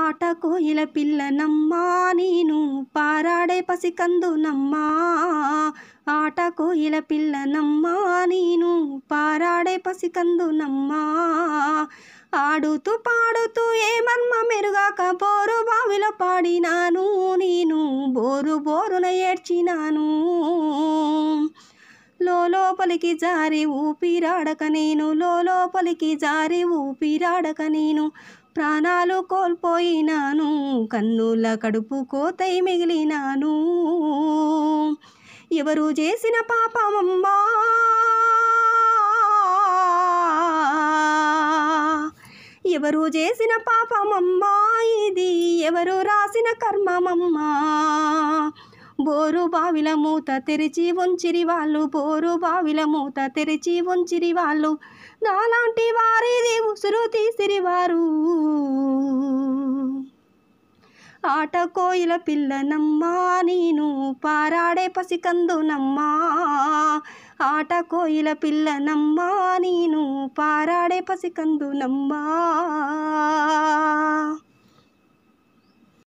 ఆట కోయిల పిల్లనమ్మా నేను పారాడే పసికందునమ్మా ఆట కోయిల పిల్లనమ్మా నేను పారాడే పసికందునమ్మా ఆడుతూ పాడుతూ ఏమన్మ మెరుగాక బోరు బావిలో పాడినాను నేను బోరు బోరున ఏడ్చినాను లోపలికి జారి ఊపిరాడక నేను లోపలికి జారి ఊపిరాడక నేను ప్రాణాలు కోల్పోయినాను కన్నుల కడుపు కోతై మిగిలినాను ఎవరు చేసిన పాపమమ్మా ఎవరు చేసిన పాపమమ్మా ఇది ఎవరు రాసిన కర్మమమ్మా బోరు బావిల మూత తెరిచి ఉంచిరి వాళ్ళు బోరు బావిల మూత తెరిచి ఉంచిరి వాళ్ళు నాలాంటి వారిది ఉసురు తీసిరి వారు ఆట కోయిల నమ్మా నేను పారాడే నమ్మా ఆట కోయిల పిల్ల నమ్మా నేను పారాడే నమ్మా